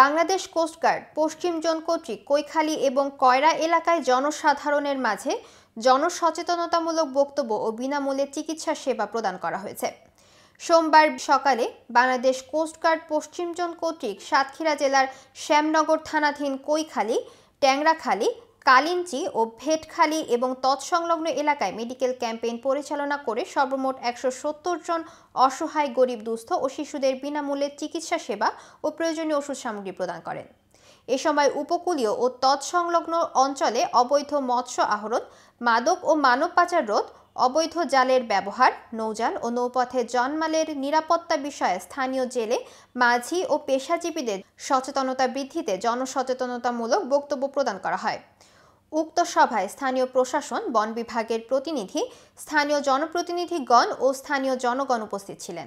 Bangladesh coast guard পশ্চিম zone কর্তৃক কৈখালী এবং কয়রা এলাকায় জনসাধারণের মাঝে জনসচেতনতামূলক বক্তব্য ও বিনামূল্যে চিকিৎসা সেবা প্রদান করা হয়েছে সোমবার সকালে বাংলাদেশ কোস্টগার্ড পশ্চিম জোন কর্তৃক সাতক্ষীরা জেলার শ্যামনগর থানাধীন কৈখালী ট্যাংরাখালী কালিঞ্চি ও ভেটখালি এবং তৎসংলগ্ন এলাকায় মেডিকেল ক্যাম্পেইন পরিচালনা করে সর্বমোট একশো জন অসহায় গরিব দুস্থ ও শিশুদের বিনামূল্যে চিকিৎসা সেবা ও প্রয়োজনীয় ওষুধ সামগ্রী প্রদান করেন এ সময় উপকূলীয় ও তৎসংলগ্ন অঞ্চলে অবৈধ মৎস্য আহরণ মাদক ও মানব পাচার রোধ অবৈধ জালের ব্যবহার নৌজাল ও নৌপথে জন্মালের নিরাপত্তা বিষয়ে স্থানীয় জেলে মাঝি ও পেশাজীবীদের সচেতনতা বৃদ্ধিতে জনসচেতনতামূলক বক্তব্য প্রদান করা হয় উক্ত সভায় স্থানীয় প্রশাসন বন বিভাগের প্রতিনিধি স্থানীয় জনপ্রতিনিধিগণ ও স্থানীয় জনগণ উপস্থিত ছিলেন